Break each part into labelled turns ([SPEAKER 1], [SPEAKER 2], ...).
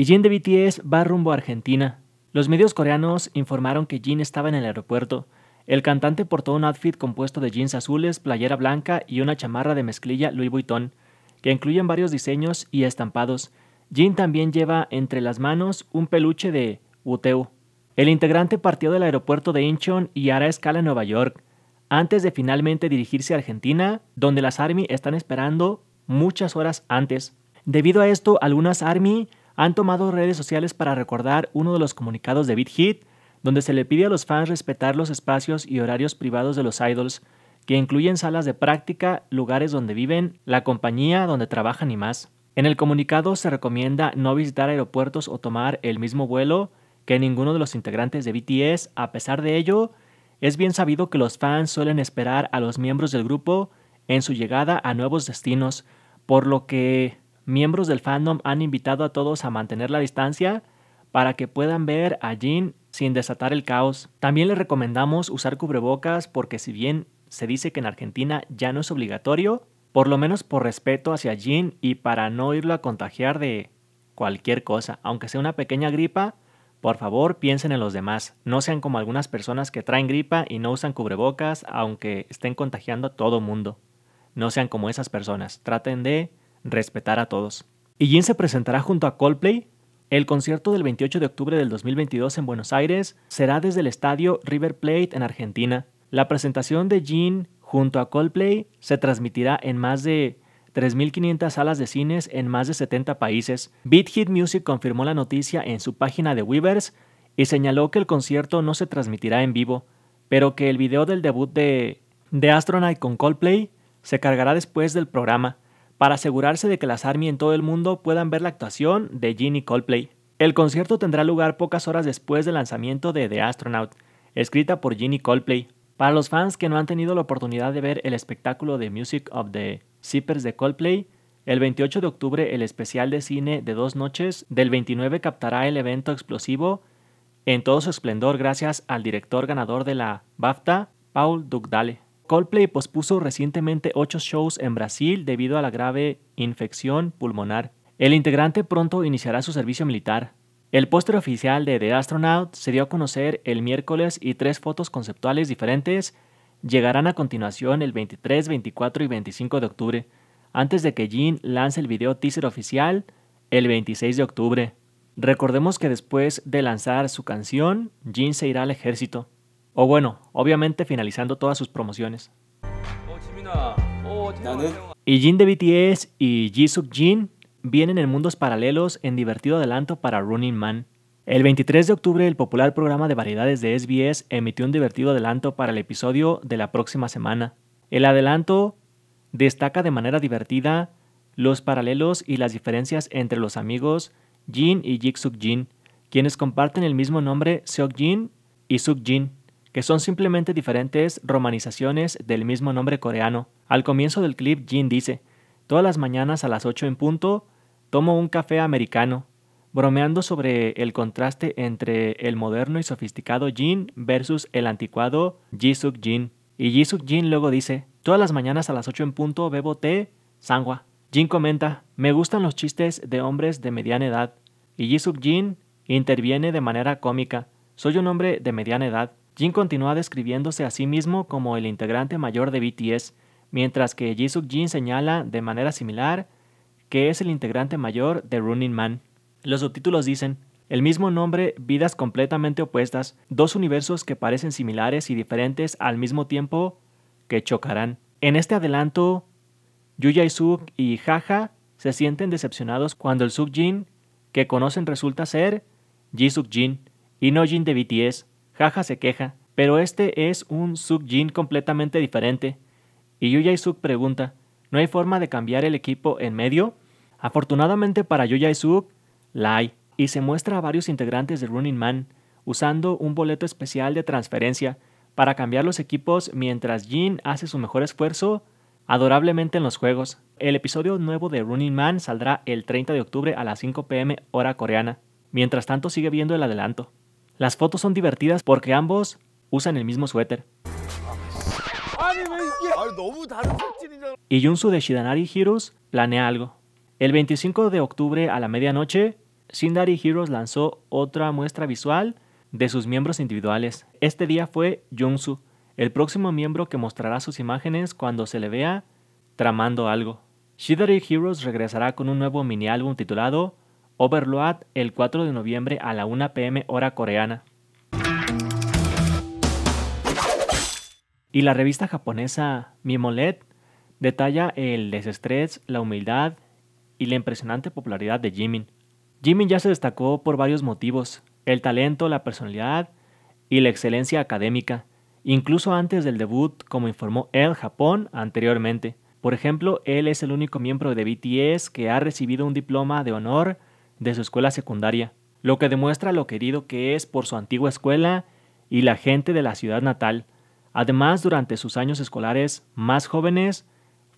[SPEAKER 1] Y Jin de BTS va rumbo a Argentina. Los medios coreanos informaron que Jin estaba en el aeropuerto. El cantante portó un outfit compuesto de jeans azules, playera blanca y una chamarra de mezclilla Louis Vuitton, que incluyen varios diseños y estampados. Jin también lleva entre las manos un peluche de Uteu. El integrante partió del aeropuerto de Incheon y hará escala en Nueva York, antes de finalmente dirigirse a Argentina, donde las ARMY están esperando muchas horas antes. Debido a esto, algunas ARMY han tomado redes sociales para recordar uno de los comunicados de Beat Hit, donde se le pide a los fans respetar los espacios y horarios privados de los idols, que incluyen salas de práctica, lugares donde viven, la compañía donde trabajan y más. En el comunicado se recomienda no visitar aeropuertos o tomar el mismo vuelo que ninguno de los integrantes de BTS. A pesar de ello, es bien sabido que los fans suelen esperar a los miembros del grupo en su llegada a nuevos destinos, por lo que miembros del fandom han invitado a todos a mantener la distancia para que puedan ver a Jin sin desatar el caos. También les recomendamos usar cubrebocas porque si bien se dice que en Argentina ya no es obligatorio, por lo menos por respeto hacia Jin y para no irlo a contagiar de cualquier cosa, aunque sea una pequeña gripa, por favor piensen en los demás, no sean como algunas personas que traen gripa y no usan cubrebocas aunque estén contagiando a todo mundo. No sean como esas personas, traten de respetar a todos. Y Jin se presentará junto a Coldplay. El concierto del 28 de octubre del 2022 en Buenos Aires será desde el estadio River Plate en Argentina. La presentación de Jean junto a Coldplay se transmitirá en más de 3.500 salas de cines en más de 70 países. Beat Hit Music confirmó la noticia en su página de Weavers y señaló que el concierto no se transmitirá en vivo, pero que el video del debut de, de Astronaut con Coldplay se cargará después del programa para asegurarse de que las ARMY en todo el mundo puedan ver la actuación de Ginny Coldplay. El concierto tendrá lugar pocas horas después del lanzamiento de The Astronaut, escrita por Ginny Coldplay. Para los fans que no han tenido la oportunidad de ver el espectáculo de Music of the Zippers de Coldplay, el 28 de octubre el especial de cine de dos noches del 29 captará el evento explosivo en todo su esplendor gracias al director ganador de la BAFTA, Paul Dugdale. Coldplay pospuso recientemente ocho shows en Brasil debido a la grave infección pulmonar. El integrante pronto iniciará su servicio militar. El póster oficial de The Astronaut se dio a conocer el miércoles y tres fotos conceptuales diferentes llegarán a continuación el 23, 24 y 25 de octubre, antes de que Jean lance el video teaser oficial el 26 de octubre. Recordemos que después de lanzar su canción, Jean se irá al ejército. O bueno, obviamente finalizando todas sus promociones. Y Jin de BTS y Jisook Jin vienen en mundos paralelos en divertido adelanto para Running Man. El 23 de octubre el popular programa de variedades de SBS emitió un divertido adelanto para el episodio de la próxima semana. El adelanto destaca de manera divertida los paralelos y las diferencias entre los amigos Jin y Jisook Jin, quienes comparten el mismo nombre Seok Jin y Suk Jin que son simplemente diferentes romanizaciones del mismo nombre coreano. Al comienzo del clip, Jin dice, todas las mañanas a las 8 en punto, tomo un café americano, bromeando sobre el contraste entre el moderno y sofisticado Jin versus el anticuado Jisuk Jin. Y Jisuk Jin luego dice, todas las mañanas a las 8 en punto bebo té, sangua. Jin comenta, me gustan los chistes de hombres de mediana edad. Y Jisuk Jin interviene de manera cómica, soy un hombre de mediana edad. Jin continúa describiéndose a sí mismo como el integrante mayor de BTS, mientras que Jisook Jin señala de manera similar que es el integrante mayor de Running Man. Los subtítulos dicen, el mismo nombre, vidas completamente opuestas, dos universos que parecen similares y diferentes al mismo tiempo que chocarán. En este adelanto, Yuya y Suk y Jaja se sienten decepcionados cuando el Suk Jin que conocen resulta ser Jisook Jin y no Jin de BTS. Jaja se queja, pero este es un Suk-jin completamente diferente. Y Yuya Suk pregunta, ¿no hay forma de cambiar el equipo en medio? Afortunadamente para Yuya Suk, la hay, y se muestra a varios integrantes de Running Man usando un boleto especial de transferencia para cambiar los equipos mientras Jin hace su mejor esfuerzo adorablemente en los juegos. El episodio nuevo de Running Man saldrá el 30 de octubre a las 5 pm hora coreana. Mientras tanto sigue viendo el adelanto. Las fotos son divertidas porque ambos usan el mismo suéter. Y Junsu de Shidanari Heroes planea algo. El 25 de octubre a la medianoche, Shindari Heroes lanzó otra muestra visual de sus miembros individuales. Este día fue Junsu, el próximo miembro que mostrará sus imágenes cuando se le vea tramando algo. Shidari Heroes regresará con un nuevo mini álbum titulado Overload el 4 de noviembre a la 1 pm hora coreana. Y la revista japonesa Mimolet detalla el desestrés, la humildad y la impresionante popularidad de Jimin. Jimin ya se destacó por varios motivos, el talento, la personalidad y la excelencia académica, incluso antes del debut, como informó El Japón anteriormente. Por ejemplo, él es el único miembro de BTS que ha recibido un diploma de honor de su escuela secundaria, lo que demuestra lo querido que es por su antigua escuela y la gente de la ciudad natal. Además, durante sus años escolares más jóvenes,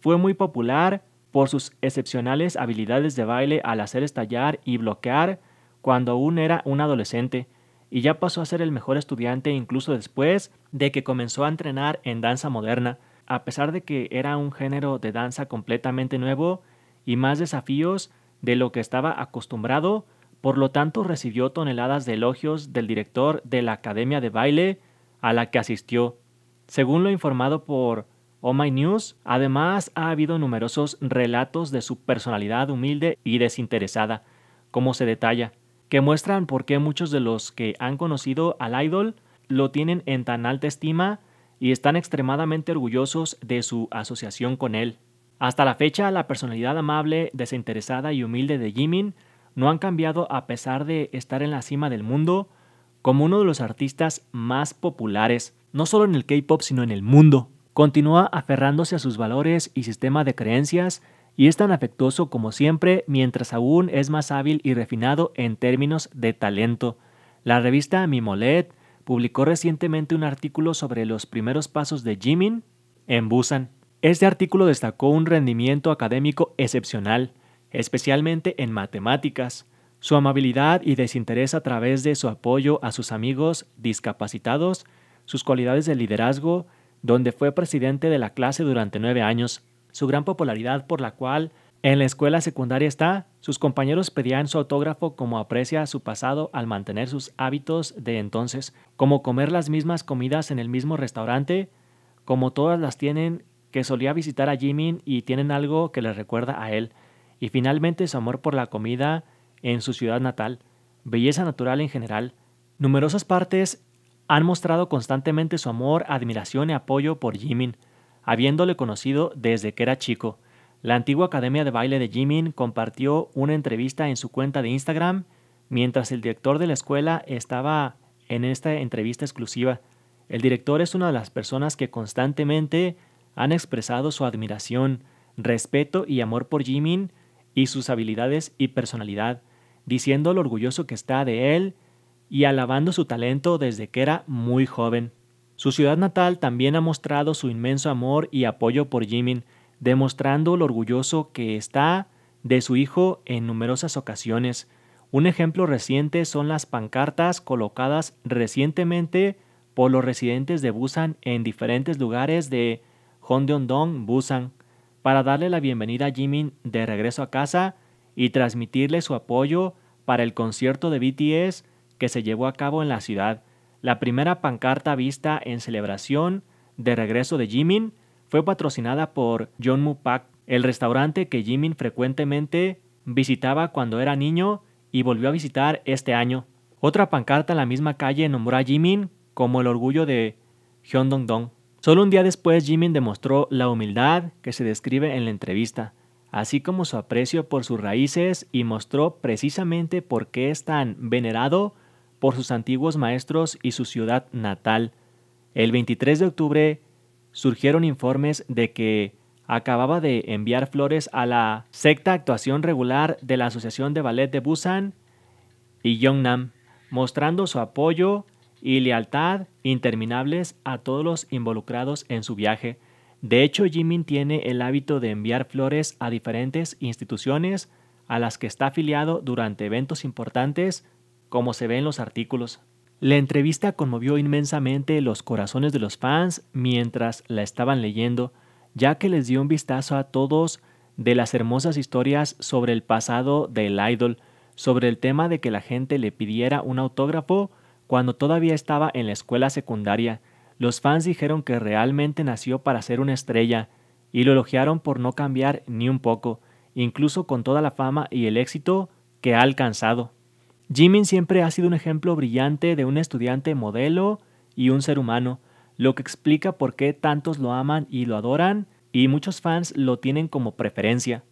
[SPEAKER 1] fue muy popular por sus excepcionales habilidades de baile al hacer estallar y bloquear cuando aún era un adolescente, y ya pasó a ser el mejor estudiante incluso después de que comenzó a entrenar en danza moderna, a pesar de que era un género de danza completamente nuevo y más desafíos de lo que estaba acostumbrado, por lo tanto recibió toneladas de elogios del director de la academia de baile a la que asistió. Según lo informado por Oh My News, además ha habido numerosos relatos de su personalidad humilde y desinteresada, como se detalla, que muestran por qué muchos de los que han conocido al idol lo tienen en tan alta estima y están extremadamente orgullosos de su asociación con él. Hasta la fecha, la personalidad amable, desinteresada y humilde de Jimin no han cambiado a pesar de estar en la cima del mundo como uno de los artistas más populares, no solo en el K-Pop, sino en el mundo. Continúa aferrándose a sus valores y sistema de creencias y es tan afectuoso como siempre mientras aún es más hábil y refinado en términos de talento. La revista Mimolet publicó recientemente un artículo sobre los primeros pasos de Jimin en Busan. Este artículo destacó un rendimiento académico excepcional, especialmente en matemáticas, su amabilidad y desinterés a través de su apoyo a sus amigos discapacitados, sus cualidades de liderazgo, donde fue presidente de la clase durante nueve años, su gran popularidad por la cual en la escuela secundaria está, sus compañeros pedían su autógrafo como aprecia su pasado al mantener sus hábitos de entonces, como comer las mismas comidas en el mismo restaurante, como todas las tienen que solía visitar a Jimin y tienen algo que le recuerda a él, y finalmente su amor por la comida en su ciudad natal, belleza natural en general. Numerosas partes han mostrado constantemente su amor, admiración y apoyo por Jimin, habiéndole conocido desde que era chico. La antigua Academia de Baile de Jimin compartió una entrevista en su cuenta de Instagram mientras el director de la escuela estaba en esta entrevista exclusiva. El director es una de las personas que constantemente han expresado su admiración, respeto y amor por Jimin y sus habilidades y personalidad, diciendo lo orgulloso que está de él y alabando su talento desde que era muy joven. Su ciudad natal también ha mostrado su inmenso amor y apoyo por Jimin, demostrando lo orgulloso que está de su hijo en numerosas ocasiones. Un ejemplo reciente son las pancartas colocadas recientemente por los residentes de Busan en diferentes lugares de Conde Busan para darle la bienvenida a Jimin de regreso a casa y transmitirle su apoyo para el concierto de BTS que se llevó a cabo en la ciudad. La primera pancarta vista en celebración de regreso de Jimin fue patrocinada por John Pak, el restaurante que Jimin frecuentemente visitaba cuando era niño y volvió a visitar este año. Otra pancarta en la misma calle nombró a Jimin como el orgullo de Hyundong-dong. Solo un día después Jimin demostró la humildad que se describe en la entrevista, así como su aprecio por sus raíces y mostró precisamente por qué es tan venerado por sus antiguos maestros y su ciudad natal. El 23 de octubre surgieron informes de que acababa de enviar flores a la secta actuación regular de la Asociación de Ballet de Busan y Yongnam, mostrando su apoyo y lealtad interminables a todos los involucrados en su viaje. De hecho, Jimin tiene el hábito de enviar flores a diferentes instituciones a las que está afiliado durante eventos importantes, como se ve en los artículos. La entrevista conmovió inmensamente los corazones de los fans mientras la estaban leyendo, ya que les dio un vistazo a todos de las hermosas historias sobre el pasado del idol, sobre el tema de que la gente le pidiera un autógrafo cuando todavía estaba en la escuela secundaria, los fans dijeron que realmente nació para ser una estrella y lo elogiaron por no cambiar ni un poco, incluso con toda la fama y el éxito que ha alcanzado. Jimin siempre ha sido un ejemplo brillante de un estudiante modelo y un ser humano, lo que explica por qué tantos lo aman y lo adoran y muchos fans lo tienen como preferencia.